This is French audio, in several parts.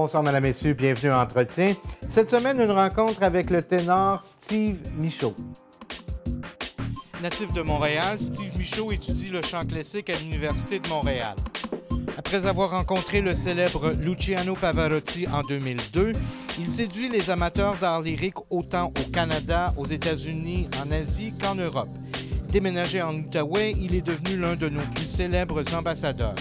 Bonsoir, Madame et Messieurs. Bienvenue à Entretien. Cette semaine, une rencontre avec le ténor Steve Michaud. Natif de Montréal, Steve Michaud étudie le chant classique à l'Université de Montréal. Après avoir rencontré le célèbre Luciano Pavarotti en 2002, il séduit les amateurs d'art lyrique autant au Canada, aux États-Unis, en Asie qu'en Europe. Déménagé en Outaouais, il est devenu l'un de nos plus célèbres ambassadeurs.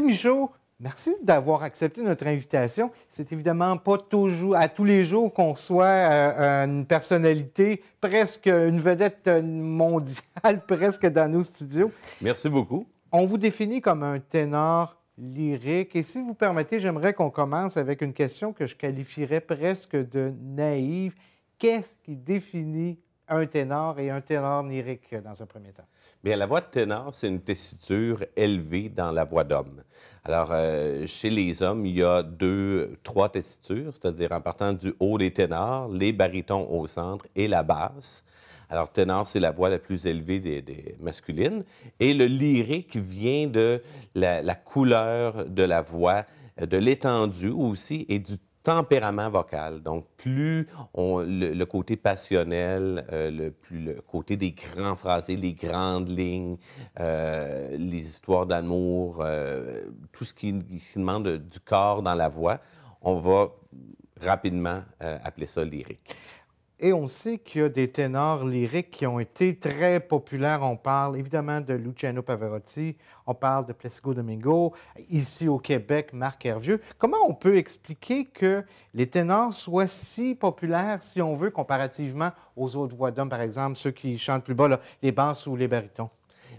Michaud, merci d'avoir accepté notre invitation. C'est évidemment pas toujours, à tous les jours qu'on soit euh, une personnalité, presque une vedette mondiale, presque dans nos studios. Merci beaucoup. On vous définit comme un ténor lyrique. Et si vous permettez, j'aimerais qu'on commence avec une question que je qualifierais presque de naïve. Qu'est-ce qui définit un ténor et un ténor lyrique dans un premier temps? Bien, la voix de ténor, c'est une tessiture élevée dans la voix d'homme. Alors, euh, chez les hommes, il y a deux, trois tessitures, c'est-à-dire en partant du haut des ténors, les barytons au centre et la basse. Alors, ténor, c'est la voix la plus élevée des, masculines. Et le lyrique vient de la, la couleur de la voix, euh, de l'étendue aussi et du tempérament vocal. Donc, plus on, le, côté passionnel, euh, le, plus le côté des grands phrasés, les grandes lignes, euh, les histoires d'amour, euh, tout ce qui, demande du corps dans la voix, on va rapidement appeler ça lyrique. Et on sait qu'il y a des ténors lyriques qui ont été très populaires. On parle évidemment de Luciano Pavarotti, on parle de Placido Domingo, ici au Québec, Marc Hervieux. Comment on peut expliquer que les ténors soient si populaires, si on veut, comparativement aux autres voix d'hommes, par exemple, ceux qui chantent plus bas, les basses ou les barytons?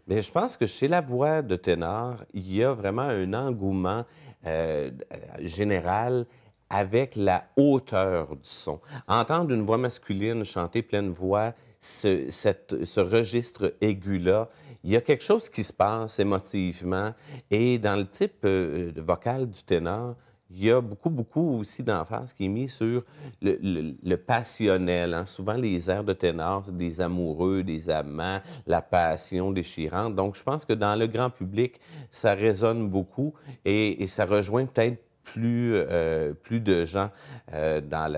Mais je pense que chez la voix de ténor, il y a vraiment un engouement euh, euh, général avec la hauteur du son. Entendre une voix masculine chanter pleine voix, ce, registre aigu-là, il y a quelque chose qui se passe émotivement. Et dans le type de euh, euh, vocal du ténor, il y a beaucoup, beaucoup aussi d'emphase qui est mis sur le, passionnel. Hein. Souvent, les airs de ténor, c'est des amoureux, des amants, la passion déchirante. Donc, je pense que dans le grand public, ça résonne beaucoup et, et ça rejoint peut-être plus, euh, plus de gens euh, dans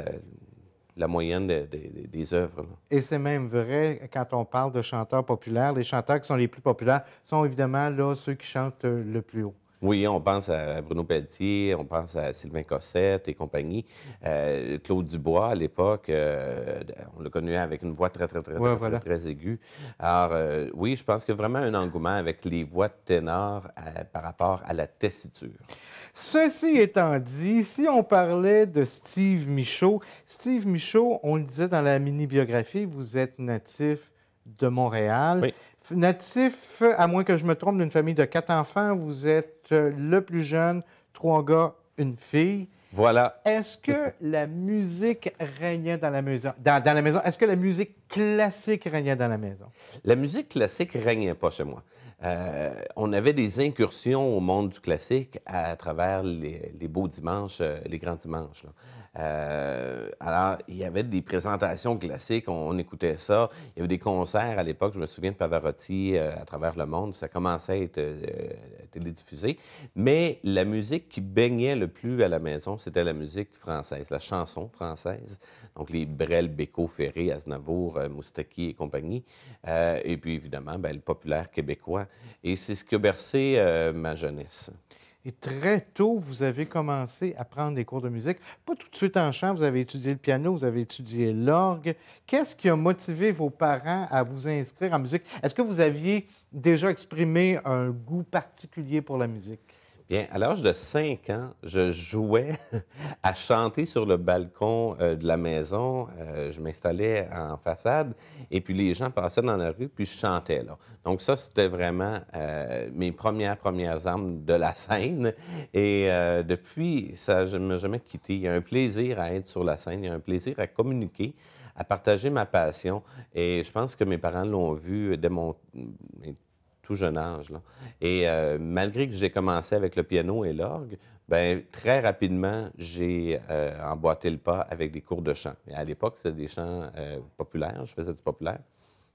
la, moyenne des œuvres. Et c'est même vrai quand on parle de chanteurs populaires. Les chanteurs qui sont les plus populaires sont évidemment ceux qui chantent le plus haut. Oui, on pense à Bruno Pelletier, on pense à Sylvain Cossette et compagnie. Euh, Claude Dubois, à l'époque, euh, on le connaît avec une voix très, très, très, très, aiguë. Alors, euh, oui, je pense que vraiment un engouement avec les voix de ténor par rapport à la tessiture. Ceci étant dit, si on parlait de Steve Michaud, Steve Michaud, on le disait dans la mini-biographie, vous êtes natif de Montréal. Oui. Natif, à moins que je me trompe, d'une famille de quatre enfants, vous êtes euh, le plus jeune, trois gars, une fille. Voilà. Est-ce que la musique régnait dans la maison? Dans, la maison? Est-ce que la musique classique régnait dans la maison? La musique classique régnait pas chez moi. Euh, on avait des incursions au monde du classique à travers les, beaux dimanches, euh, les grands dimanches. Euh, alors, il y avait des présentations classiques, on, écoutait ça. Il y avait des concerts à l'époque, je me souviens de Pavarotti euh, à travers le monde, ça commençait à être euh, télédiffusé. Mais la musique qui baignait le plus à la maison, c'était la musique française, la chanson française. Donc, les Brel, Beco, Ferré, Aznavour, Moustaki et compagnie. et puis, évidemment, ben, le populaire québécois. Et c'est ce qui a bercé ma jeunesse. Et très tôt, vous avez commencé à prendre des cours de musique. Pas tout de suite en chant, vous avez étudié le piano, vous avez étudié l'orgue. Qu'est-ce qui a motivé vos parents à vous inscrire en musique? Est-ce que vous aviez déjà exprimé un goût particulier pour la musique? Bien, à l'âge de 5 ans, je jouais à chanter sur le balcon euh, de la maison. Euh, je m'installais en façade et puis les gens passaient dans la rue puis je chantais. Là. Donc ça, c'était vraiment euh, mes premières, premières armes de la scène. Et depuis, ça ne m'a jamais quitté. Il y a un plaisir à être sur la scène, il y a un plaisir à communiquer à partager ma passion. Et je pense que mes parents l'ont vu dès mon tout jeune âge. Là. Et euh, malgré que j'ai commencé avec le piano et l'orgue, ben très rapidement, j'ai euh, emboîté le pas avec des cours de chant. Et à l'époque, c'était des chants euh, populaires, je faisais du populaire.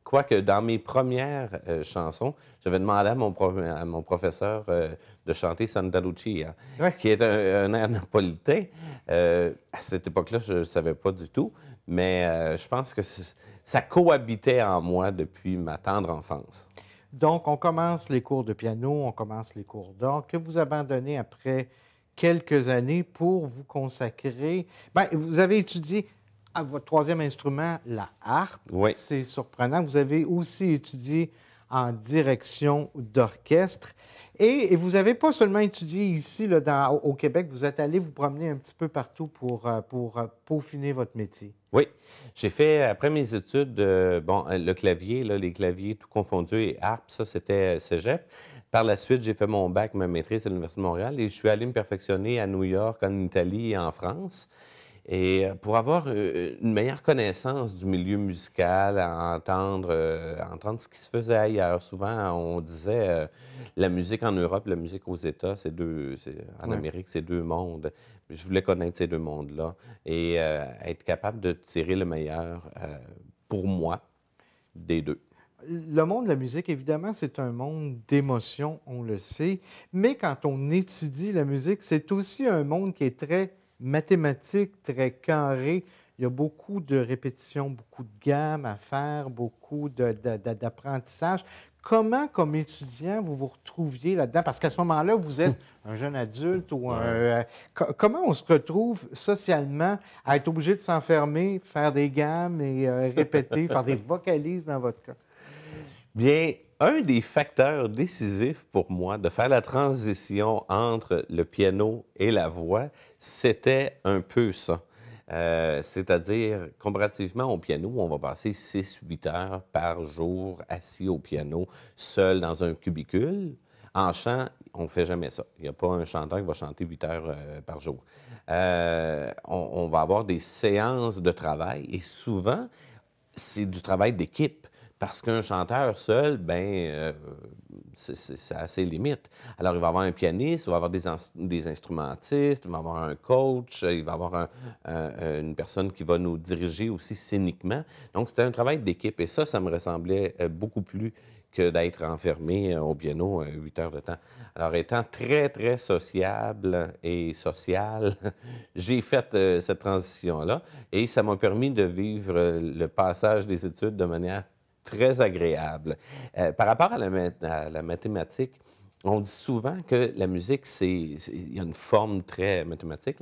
Quoique dans mes premières chansons, j'avais demandé à mon, à mon professeur de chanter Santa Lucia, qui est un, un air napolitain. à cette époque-là, je ne savais pas du tout, mais je pense que ça cohabitait en moi depuis ma tendre enfance. Donc, on commence les cours de piano, on commence les cours d'or que vous abandonnez après quelques années pour vous consacrer. Bien, vous avez étudié à ah, votre troisième instrument, la harpe. Oui. C'est surprenant. Vous avez aussi étudié en direction d'orchestre. Et, vous n'avez pas seulement étudié ici là, au Québec, vous êtes allé vous promener un petit peu partout pour, euh, pour euh, peaufiner votre métier. Oui, j'ai fait, après mes études, euh, bon, le clavier, les claviers tout confondus et harpe, ça c'était cégep. Par la suite, j'ai fait mon bac, ma maîtrise à l'Université de Montréal et je suis allé me perfectionner à New York, en Italie et en France. Et euh, pour avoir euh, une meilleure connaissance du milieu musical, à entendre, euh, entendre ce qui se faisait ailleurs. Souvent, on disait la musique en Europe, la musique aux États, c'est deux, en Amérique, c'est deux mondes. Je voulais connaître ces deux mondes-là et être capable de tirer le meilleur pour moi des deux. Le monde de la musique, évidemment, c'est un monde d'émotions, on le sait, mais quand on étudie la musique, c'est aussi un monde qui est très mathématiques très carré. Il y a beaucoup de répétitions, beaucoup de gammes à faire, beaucoup d'apprentissage. Comment, comme étudiant, vous vous retrouviez là-dedans? Parce qu'à ce moment-là, vous êtes un jeune adulte ou un... Euh, comment on se retrouve socialement à être obligé de s'enfermer, faire des gammes et euh, répéter, faire des vocalises dans votre cas? Bien, un des facteurs décisifs pour moi de faire la transition entre le piano et la voix, c'était un peu ça. Euh, c'est-à-dire, comparativement au piano, on va passer 6-8 heures par jour assis au piano, seul dans un cubicule. En chant, on ne fait jamais ça. Il n'y a pas un chanteur qui va chanter 8 heures euh, par jour. Euh, on va avoir des séances de travail et souvent, c'est du travail d'équipe. Parce qu'un chanteur seul, ben, euh, c'est à ses limites. Alors, il va avoir un pianiste, il va avoir des, des instrumentistes, il va avoir un coach, euh, il va avoir une personne qui va nous diriger aussi scéniquement. Donc, c'était un travail d'équipe et ça, ça me ressemblait euh, beaucoup plus que d'être enfermé au piano à 8 heures de temps. Alors, étant très, très sociable et social, j'ai fait cette transition-là et ça m'a permis de vivre le passage des études de manière très agréable. Euh, par rapport à la, mathématique, on dit souvent que la musique, c'est, il y a une forme très mathématique,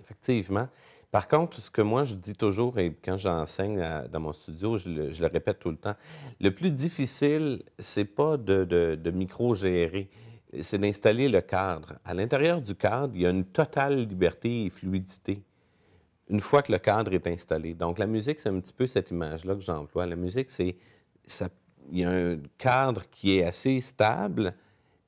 Effectivement. Par contre, ce que moi je dis toujours, et quand j'enseigne dans mon studio, je le, répète tout le temps, le plus difficile, c'est pas de, de micro-gérer, c'est d'installer le cadre. À l'intérieur du cadre, il y a une totale liberté et fluidité une fois que le cadre est installé. Donc, la musique, c'est un petit peu cette image-là que j'emploie. La musique, c'est. Il y a un cadre qui est assez stable,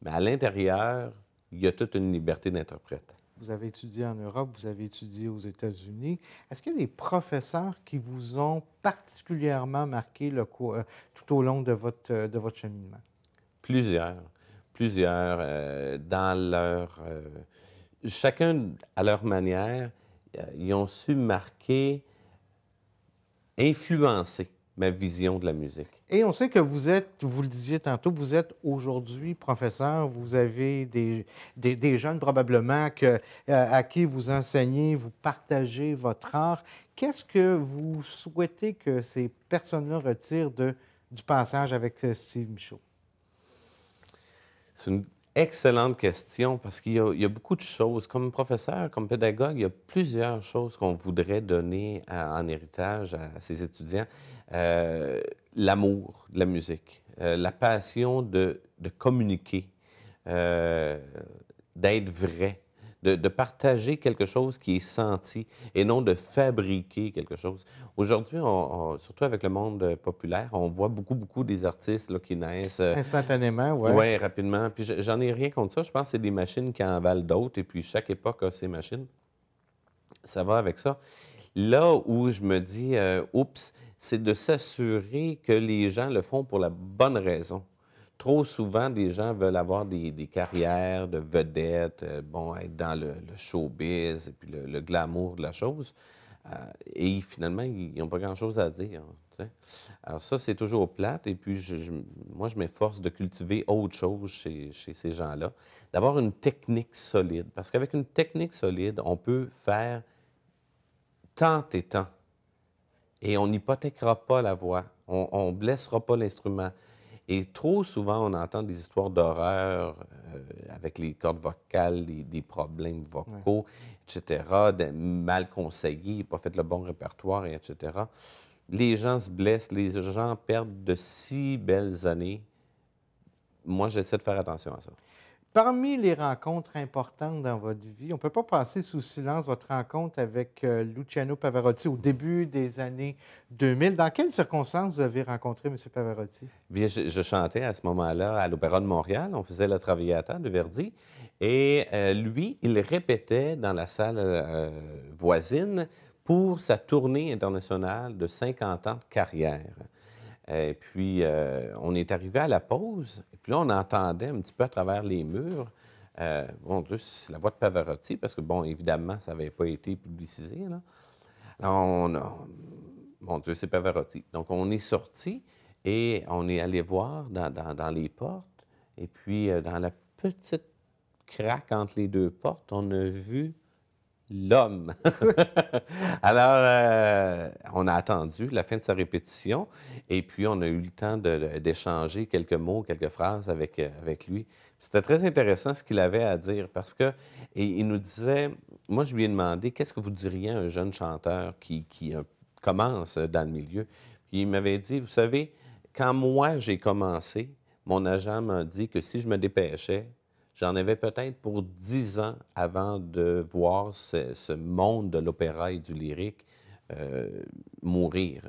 mais à l'intérieur, il y a toute une liberté d'interprète. Vous avez étudié en Europe, vous avez étudié aux États-Unis. Est-ce qu'il y a des professeurs qui vous ont particulièrement marqué le euh, tout au long de votre, euh, de votre cheminement? Plusieurs. Plusieurs. Euh, dans leur. chacun à leur manière euh, ils ont su marquer, influencer ma vision de la musique. Et on sait que vous êtes, vous le disiez tantôt, vous êtes aujourd'hui professeur, vous avez des, des, jeunes probablement que, euh, à qui vous enseignez, vous partagez votre art. Qu'est-ce que vous souhaitez que ces personnes-là retirent de, du passage avec euh, Steve Michaud? C'est une Excellente question, parce qu'il y, a beaucoup de choses. Comme professeur, comme pédagogue, il y a plusieurs choses qu'on voudrait donner en héritage à, ses étudiants. Euh, l'amour de la musique, euh, la passion de, communiquer, euh, d'être vrai, de, partager quelque chose qui est senti et non de fabriquer quelque chose. Aujourd'hui, surtout avec le monde euh, populaire, on voit beaucoup, beaucoup des artistes là, qui naissent... Euh, Instantanément, oui. Oui, rapidement. Puis j'en ai rien contre ça. Je pense que c'est des machines qui en valent d'autres et puis chaque époque a ses machines. Ça va avec ça. Là où je me dis, euh, oups, c'est de s'assurer que les gens le font pour la bonne raison trop souvent, des gens veulent avoir des, carrières de vedettes, euh, bon, être dans le, showbiz et puis le, glamour de la chose. Euh, et finalement, ils n'ont pas grand-chose à dire. Alors ça, c'est toujours plate. Et puis, moi, je m'efforce de cultiver autre chose chez, ces gens-là, d'avoir une technique solide. Parce qu'avec une technique solide, on peut faire tant et tant. Et on n'hypothèquera pas la voix, on ne blessera pas l'instrument. Et trop souvent, on entend des histoires d'horreur euh, avec les cordes vocales, des problèmes vocaux, etc., mal conseillés, pas fait le bon répertoire, etc. Les gens se blessent, les gens perdent de si belles années. Moi, j'essaie de faire attention à ça. Parmi les rencontres importantes dans votre vie, on ne peut pas passer sous silence votre rencontre avec euh, Luciano Pavarotti au début des années 2000. Dans quelles circonstances vous avez rencontré M. Pavarotti? Bien, je, chantais à ce moment-là à l'Opéra de Montréal. On faisait le Traviata de Verdi. Et euh, lui, il répétait dans la salle euh, voisine pour sa tournée internationale de 50 ans de carrière. Euh, et puis, euh, on est arrivé à la pause. Et puis là, on entendait un petit peu à travers les murs, euh, mon Dieu, c'est la voix de Pavarotti, parce que, bon, évidemment, ça n'avait pas été publicisé. Là. Alors, on, mon Dieu, c'est Pavarotti. Donc, on est sorti et on est allé voir dans, dans, les portes. Et puis, dans la petite craque entre les deux portes, on a vu l'homme. Alors, euh, on a attendu la fin de sa répétition et puis on a eu le temps d'échanger quelques mots, quelques phrases avec, euh, avec lui. C'était très intéressant ce qu'il avait à dire parce que il nous disait, moi je lui ai demandé, qu'est-ce que vous diriez à un jeune chanteur qui, euh, commence dans le milieu? Puis il m'avait dit, vous savez, quand moi j'ai commencé, mon agent m'a dit que si je me dépêchais, J'en avais peut-être pour dix ans avant de voir ce, monde de l'opéra et du lyrique euh, mourir.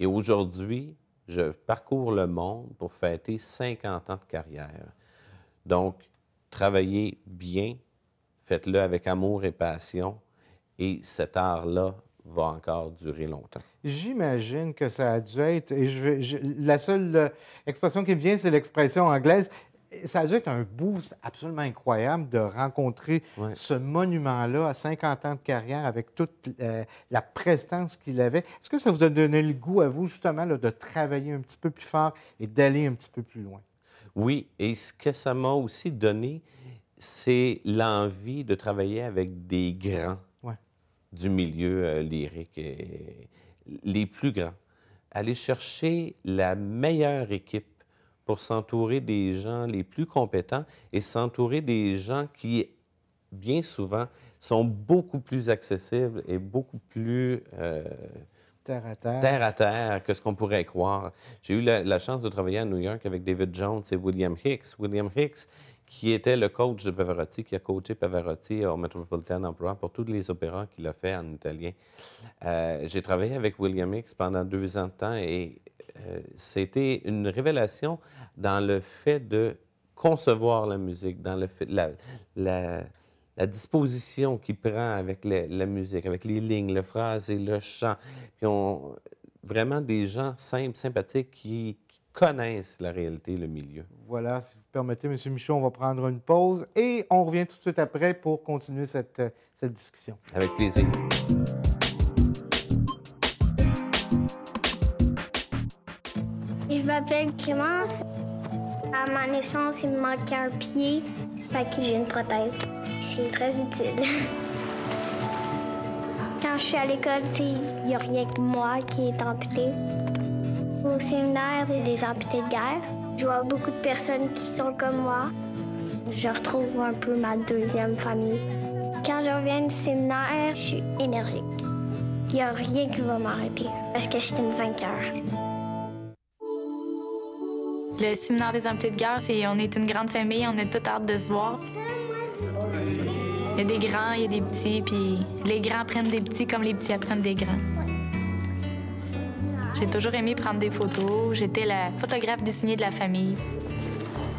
Et aujourd'hui, je parcours le monde pour fêter 50 ans de carrière. Donc, travaillez bien, faites-le avec amour et passion, et cet art-là va encore durer longtemps. J'imagine que ça a dû être, et la seule euh, expression qui me vient, c'est l'expression anglaise, ça a dû être un boost absolument incroyable de rencontrer ce monument-là à 50 ans de carrière avec toute euh, la prestance qu'il avait. Est-ce que ça vous a donné le goût à vous, justement, là, de travailler un petit peu plus fort et d'aller un petit peu plus loin? Oui, et ce que ça m'a aussi donné, c'est l'envie de travailler avec des grands du milieu euh, lyrique, les plus grands. Aller chercher la meilleure équipe pour s'entourer des gens les plus compétents et s'entourer des gens qui, bien souvent, sont beaucoup plus accessibles et beaucoup plus euh, terre, à terre. que ce qu'on pourrait croire. J'ai eu la, chance de travailler à New York avec David Jones et William Hicks. William Hicks, qui était le coach de Pavarotti, qui a coaché Pavarotti au Metropolitan Opera pour tous les opéras qu'il a fait en italien. Euh, j'ai travaillé avec William Hicks pendant deux ans de temps et euh, c'était une révélation dans le fait de concevoir la musique, dans le fait, la, disposition qu'il prend avec la, musique, avec les lignes, le phrase et le chant. Puis on, vraiment des gens simples, sympathiques qui, connaissent la réalité, le milieu. Voilà, si vous permettez, M. Michaud, on va prendre une pause et on revient tout de suite après pour continuer cette, cette discussion. Avec plaisir. m'appelle Clémence. À ma naissance, il me manquait un pied, fait que j'ai une prothèse. C'est très utile. Quand je suis à l'école, il n'y a rien que moi qui est amputé. Au séminaire des amputés de guerre, je vois beaucoup de personnes qui sont comme moi. Je retrouve un peu ma deuxième famille. Quand je reviens du séminaire, je suis énergique. Il n'y a rien qui va m'arrêter parce que je suis une vainqueur. Le séminaire des amputés de guerre, c'est on est une grande famille, on a toute hâte de se voir. Il y a des grands, il y a des petits, puis les grands prennent des petits comme les petits apprennent des grands. J'ai toujours aimé prendre des photos. J'étais la photographe dessinée de la famille.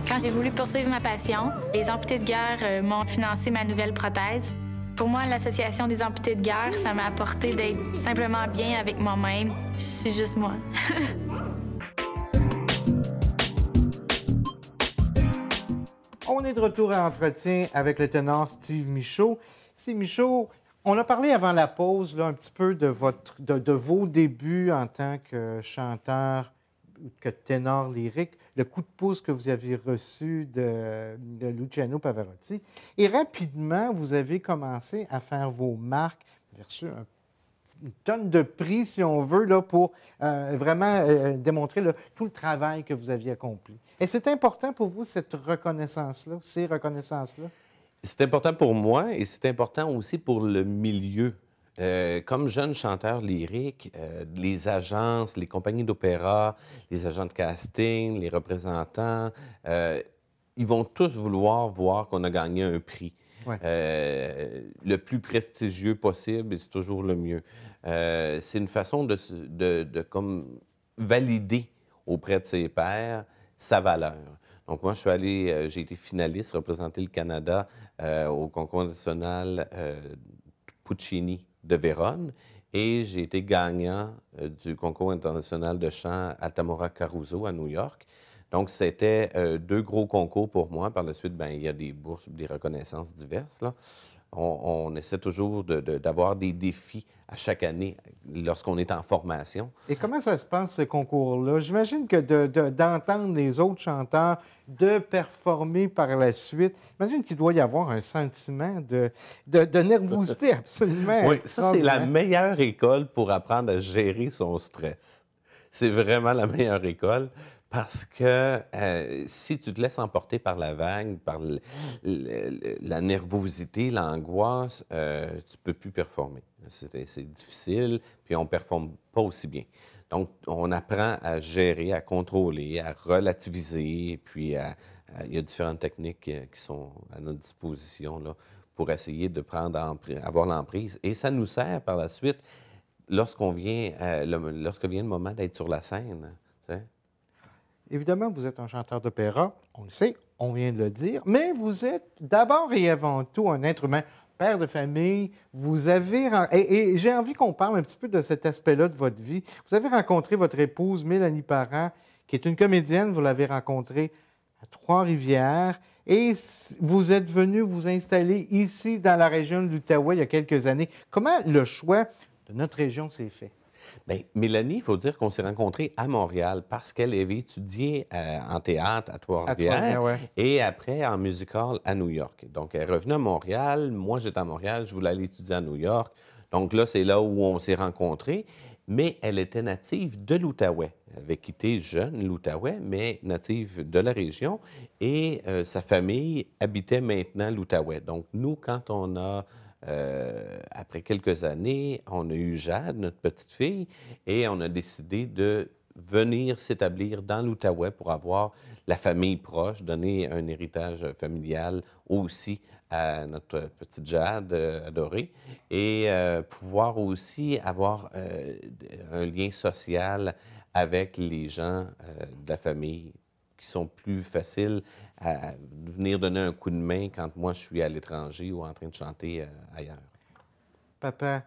Quand j'ai voulu poursuivre ma passion, les amputés de guerre euh, m'ont financé ma nouvelle prothèse. Pour moi, l'association des amputés de guerre, ça m'a apporté d'être simplement bien avec moi-même. Je suis juste moi. de retour à entretien avec le tenant Steve Michaud. Steve Michaud, on a parlé avant la pause là, un petit peu de, votre, de, vos débuts en tant que chanteur, que ténor lyrique, le coup de pouce que vous avez reçu de, Luciano Pavarotti. Et rapidement, vous avez commencé à faire vos marques, vers un une tonne de prix, si on veut, là, pour euh, vraiment euh, euh, démontrer tout le travail que vous aviez accompli. Et c'est important pour vous, cette reconnaissance-là, ces reconnaissances-là? C'est important pour moi et c'est important aussi pour le milieu. comme jeune chanteur lyrique, les agences, les compagnies d'opéra, les agents de casting, les représentants, ils vont tous vouloir voir qu'on a gagné un prix. le plus prestigieux possible, c'est toujours le mieux. Euh, c'est une façon de, comme valider auprès de ses pairs sa valeur. Donc moi, je suis allé, euh, j'ai été finaliste, représenté le Canada euh, au concours national Puccini de Vérone et j'ai été gagnant du concours international de chant Altamora Caruso à New York. Donc, c'était deux gros concours pour moi. Par la suite, ben, il y a des bourses, des reconnaissances diverses. Là on, essaie toujours d'avoir des défis à chaque année lorsqu'on est en formation. Et comment ça se passe, ce concours-là? J'imagine que d'entendre les autres chanteurs, de performer par la suite, j'imagine qu'il doit y avoir un sentiment de, nervosité absolument. oui, ça, c'est la meilleure école pour apprendre à gérer son stress c'est vraiment la meilleure école parce que euh, si tu te laisses emporter par la vague, par la nervosité, l'angoisse, euh, tu ne peux plus performer. C'est difficile, puis on ne performe pas aussi bien. Donc, on apprend à gérer, à contrôler, à relativiser, puis il y a différentes techniques euh, qui sont à notre disposition là, pour essayer de prendre avoir l'emprise. Et ça nous sert par la suite lorsqu'on vient, euh, lorsque vient le moment d'être sur la scène. Évidemment, vous êtes un chanteur d'opéra, on le sait, on vient de le dire, mais vous êtes d'abord et avant tout un être humain, père de famille. Vous avez. Et, j'ai envie qu'on parle un petit peu de cet aspect-là de votre vie. Vous avez rencontré votre épouse, Mélanie Parent, qui est une comédienne. Vous l'avez rencontrée à Trois-Rivières. Et vous êtes venu vous installer ici, dans la région de l'Outaouais, il y a quelques années. Comment le choix notre région c'est fait. Bien, Mélanie, il faut dire qu'on s'est rencontrés à Montréal parce qu'elle avait étudié euh, en théâtre à Trois-Rivières et après en musical à New York. Donc, elle revenait à Montréal. Moi, j'étais à Montréal. Je voulais aller étudier à New York. Donc là, c'est là où on s'est rencontrés. Mais elle était native de l'Outaouais. Elle avait quitté jeune l'Outaouais, mais native de la région. Et euh, sa famille habitait maintenant l'Outaouais. Donc, nous, quand on a euh, après quelques années, on a eu Jade, notre petite fille, et on a décidé de venir s'établir dans l'Outaouais pour avoir la famille proche, donner un héritage familial aussi à notre petite Jade euh, adorée et euh, pouvoir aussi avoir un lien social avec les gens de la famille qui sont plus faciles à venir donner un coup de main quand moi je suis à l'étranger ou en train de chanter euh, ailleurs. Papa,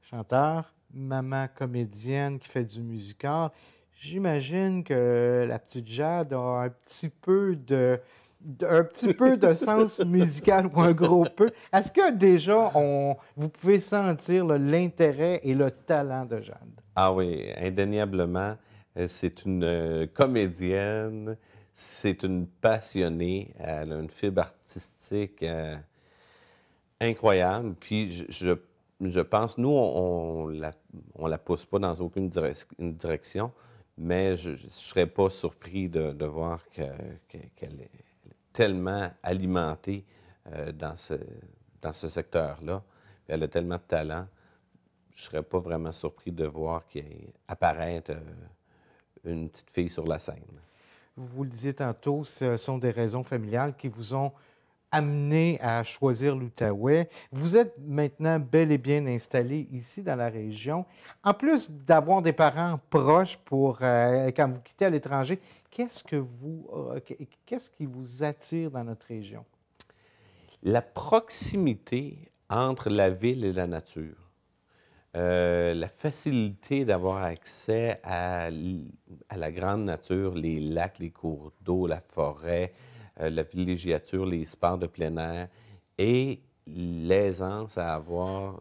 chanteur, maman, comédienne qui fait du musical, j'imagine que la petite Jade a un petit peu de, un petit peu de sens musical ou un gros peu. Est-ce que déjà, on, vous pouvez sentir l'intérêt et le talent de Jade? Ah oui, indéniablement. Euh, c'est une euh, comédienne, c'est une passionnée. Elle a une fibre artistique euh, incroyable. Puis je, je, pense, nous, on, ne la, on la pousse pas dans aucune direction, mais je ne serais pas surpris de, voir qu'elle est tellement alimentée euh, dans ce, secteur-là. Elle a tellement de talent. Je ne serais pas vraiment surpris de voir apparaître euh, une petite fille sur la scène vous le disiez tantôt, ce sont des raisons familiales qui vous ont amené à choisir l'Outaouais. Vous êtes maintenant bel et bien installé ici dans la région. En plus d'avoir des parents proches pour euh, quand vous quittez à l'étranger, qu'est-ce que vous euh, qu'est-ce qui vous attire dans notre région La proximité entre la ville et la nature. Euh, la facilité d'avoir accès à, la grande nature, les lacs, les cours d'eau, la forêt, euh, la villégiature, les sports de plein air et l'aisance à avoir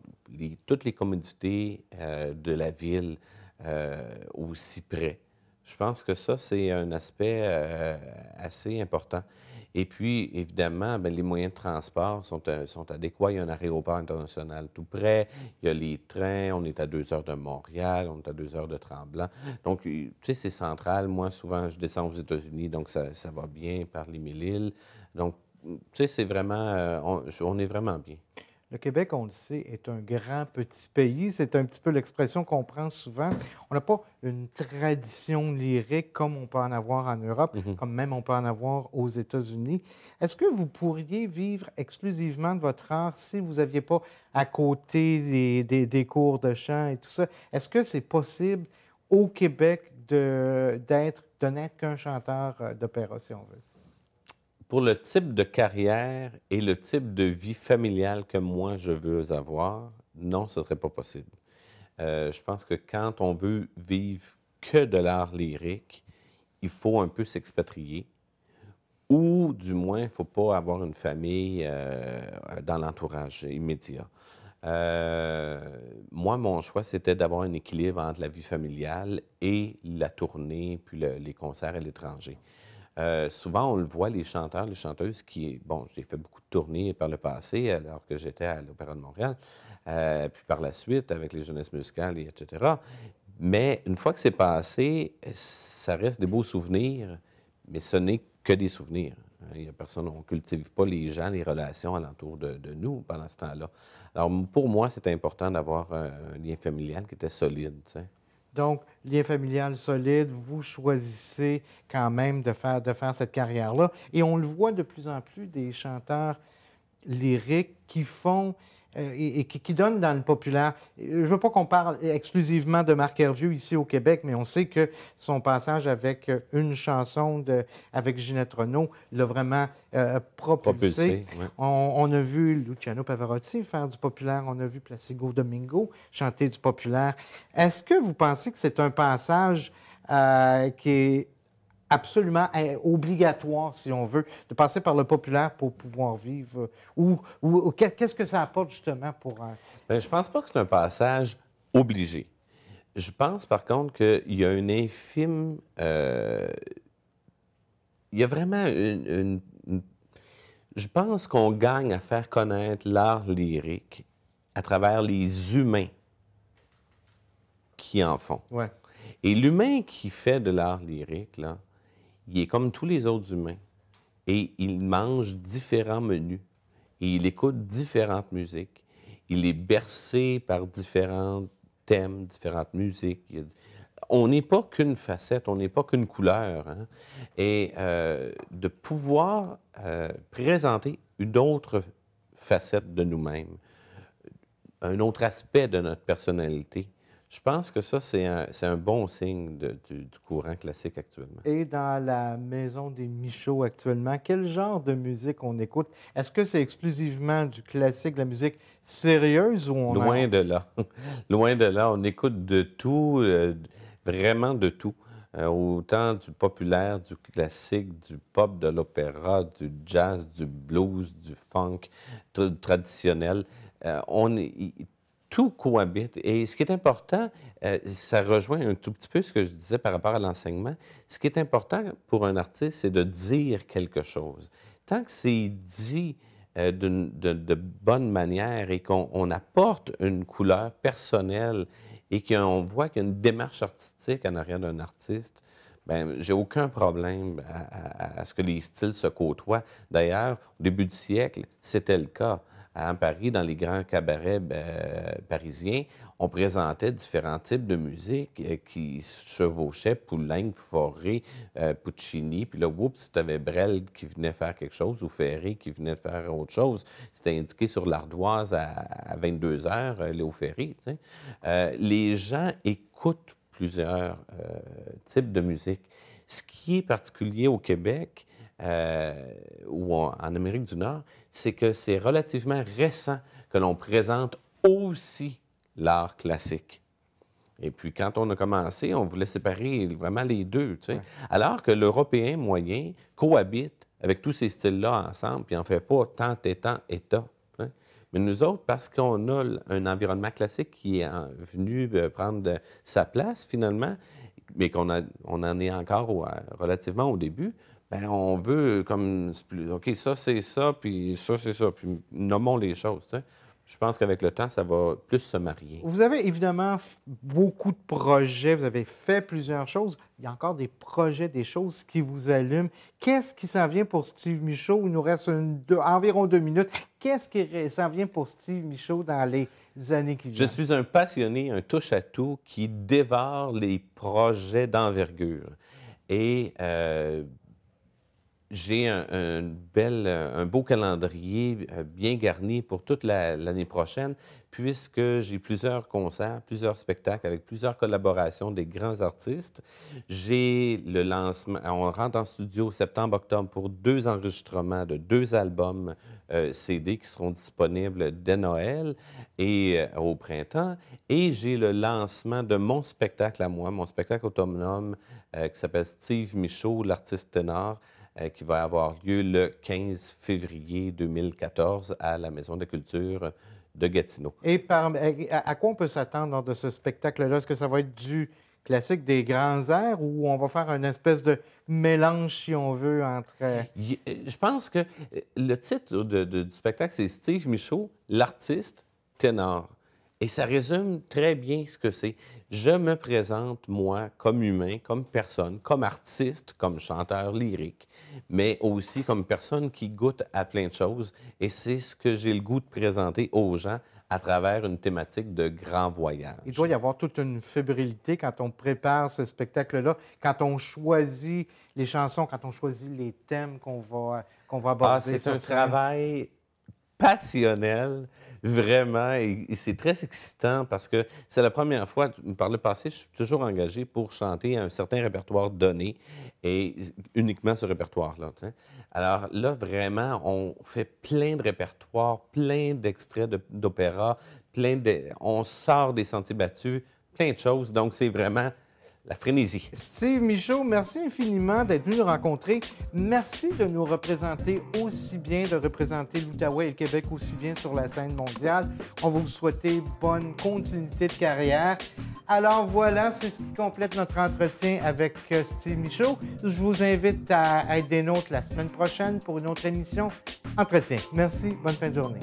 toutes les commodités euh, de la ville aussi près. Je pense que ça, c'est un aspect assez important. Et puis, évidemment, ben, les moyens de transport sont, euh, sont, adéquats. Il y a un aéroport international tout près, il y a les trains, on est à deux heures de Montréal, on est à deux heures de Tremblant. Donc, euh, tu sais, c'est central. Moi, souvent, je descends aux États-Unis, donc ça, va bien par les mille îles. Donc, tu sais, c'est vraiment, euh, on est vraiment bien. Le Québec, on le sait, est un grand petit pays. C'est un petit peu l'expression qu'on prend souvent. On n'a pas une tradition lyrique comme on peut en avoir en Europe, mhm. comme même on peut en avoir aux États-Unis. Est-ce que vous pourriez vivre exclusivement de votre art si vous n'aviez pas à côté des, cours de chant et tout ça? Est-ce que c'est possible au Québec d'être, de, de n'être qu'un chanteur euh, d'opéra, si on veut? pour le type de carrière et le type de vie familiale que moi je veux avoir, non, ce ne serait pas possible. Euh, je pense que quand on veut vivre que de l'art lyrique, il faut un peu s'expatrier. Ou du moins, il ne faut pas avoir une famille euh, dans l'entourage immédiat. Euh, moi, mon choix, c'était d'avoir un équilibre entre la vie familiale et la tournée, puis les concerts à l'étranger. Euh, souvent, on le voit, les chanteurs, les chanteuses qui, bon, j'ai fait beaucoup de tournées par le passé, alors que j'étais à l'Opéra de Montréal, euh, puis par la suite avec les jeunesses musicales, etc. Mais une fois que c'est passé, ça reste des beaux souvenirs, mais ce n'est que des souvenirs. Hein. Il y a personne, on ne cultive pas les gens, les relations alentour de, nous pendant ce temps-là. Alors, pour moi, c'est important d'avoir un, lien familial qui était solide. sais. Donc, lien familial solide, vous choisissez quand même de faire, de faire cette carrière-là. Et on le voit de plus en plus des chanteurs lyriques qui font euh, et, qui, donne dans le populaire. Euh, je ne veux pas qu'on parle exclusivement de Marc Hervieux ici au Québec, mais on sait que son passage avec euh, une chanson de, avec Ginette Renault l'a vraiment propulsé. on, a vu Luciano Pavarotti faire du populaire, on a vu Placido Domingo chanter du populaire. Est-ce que vous pensez que c'est un passage qui est absolument hein, obligatoire, si on veut, de passer par le populaire pour pouvoir vivre? Euh, ou, qu'est-ce que ça apporte justement pour... Bien, je pense pas que c'est un passage obligé. Je pense par contre qu'il y a une infime... Euh, il y a vraiment une, Je pense qu'on gagne à faire connaître l'art lyrique à travers les humains qui en font. Ouais. Et l'humain qui fait de l'art lyrique, là, il est comme tous les autres humains et il mange différents menus et il écoute différentes musiques. Il est bercé par différents thèmes, différentes musiques. On n'est pas qu'une facette, on n'est pas qu'une couleur. Hein? Et euh, de pouvoir euh, présenter une autre facette de nous-mêmes, un autre aspect de notre personnalité, je pense que ça, c'est un, un, bon signe du, courant classique actuellement. Et dans la maison des Michauds actuellement, quel genre de musique on écoute? Est-ce que c'est exclusivement du classique, de la musique sérieuse ou on... Loin de là. Loin de là. On écoute de tout, euh, vraiment de tout. Euh, autant du populaire, du classique, du pop, de l'opéra, du jazz, du blues, du funk, traditionnel. Euh, on est, tout cohabite. Et ce qui est important, euh, ça rejoint un tout petit peu ce que je disais par rapport à l'enseignement. Ce qui est important pour un artiste, c'est de dire quelque chose. Tant que c'est dit euh, de, bonne manière et qu'on apporte une couleur personnelle et qu'on voit qu'il y a une démarche artistique en arrière d'un artiste, ben j'ai aucun problème à, ce que les styles se côtoient. D'ailleurs, au début du siècle, c'était le cas à Paris, dans les grands cabarets ben, parisiens, on présentait différents types de musique euh, qui qui chevauchaient Poulenc, Forêt, euh, Puccini. Puis là, oups, tu avais Brel qui venait faire quelque chose ou Ferré qui venait faire autre chose. C'était indiqué sur l'ardoise à, à 22 heures, euh, Léo Ferré. les gens écoutent plusieurs types de musique. Ce qui est particulier au Québec, euh, ou en, Amérique du Nord, c'est que c'est relativement récent que l'on présente aussi l'art classique. Et puis, quand on a commencé, on voulait séparer vraiment les deux. Tu sais. Alors que l'Européen moyen cohabite avec tous ces styles-là ensemble, puis n'en fait pas tant et tant état. Mais nous autres, parce qu'on a un environnement classique qui est venu euh, prendre sa place, finalement, mais qu'on on en est encore euh, relativement au début, ben, on veut comme OK, ça c'est ça, puis ça c'est ça, puis nommons les choses. Je pense qu'avec le temps, ça va plus se marier. Vous avez évidemment beaucoup de projets, vous avez fait plusieurs choses. Il y a encore des projets, des choses qui vous allument. Qu'est-ce qui s'en vient pour Steve Michaud? Il nous reste environ deux minutes. Qu'est-ce qui s'en vient pour Steve Michaud dans les années qui viennent? Je suis un passionné, un touche-à-tout qui dévore les projets d'envergure. Et euh, j'ai un, un euh, beau calendrier euh, bien garni pour toute l'année prochaine, puisque j'ai plusieurs concerts, plusieurs spectacles avec plusieurs collaborations des grands artistes. J'ai le lancement, on rentre en studio septembre-octobre pour deux enregistrements de deux albums euh, CD qui seront disponibles dès Noël et au printemps. Et j'ai le lancement de mon spectacle à moi, mon spectacle autonome qui s'appelle Steve Michaud, l'artiste ténor. Euh, qui va avoir lieu le 15 février 2014 à la Maison de culture de Gatineau. Et par, euh, à quoi on peut s'attendre lors de ce spectacle-là? Est-ce que ça va être du classique des grands airs ou on va faire une espèce de mélange, si on veut, entre... Euh, je pense que le titre du spectacle, c'est Steve Michaud, l'artiste ténor. Et ça résume très bien ce que c'est. Je me présente, moi, comme humain, comme personne, comme artiste, comme chanteur lyrique, mais aussi comme personne qui goûte à plein de choses. Et c'est ce que j'ai le goût de présenter aux gens à travers une thématique de grand voyage. Il doit y avoir toute une fébrilité quand on prépare ce spectacle-là, quand on choisit les chansons, quand on choisit les thèmes qu'on va, qu'on va aborder. Ah, c'est un travail passionnel, vraiment, et, c'est très excitant parce que c'est la première fois, par le passé, je suis toujours engagé pour chanter un certain répertoire donné et uniquement ce répertoire-là. Alors là, vraiment, on fait plein de répertoires, plein d'extraits d'opéra, plein de... On sort des sentiers battus, plein de choses, donc c'est vraiment la frénésie. Steve Michaud, merci infiniment d'être venu nous rencontrer. Merci de nous représenter aussi bien, de représenter l'Outaouais et le Québec aussi bien sur la scène mondiale. On va vous souhaiter bonne continuité de carrière. Alors voilà, c'est ce qui complète notre entretien avec euh, Steve Michaud. Je vous invite à être des nôtres la semaine prochaine pour une autre émission Entretien. Merci, bonne fin de journée.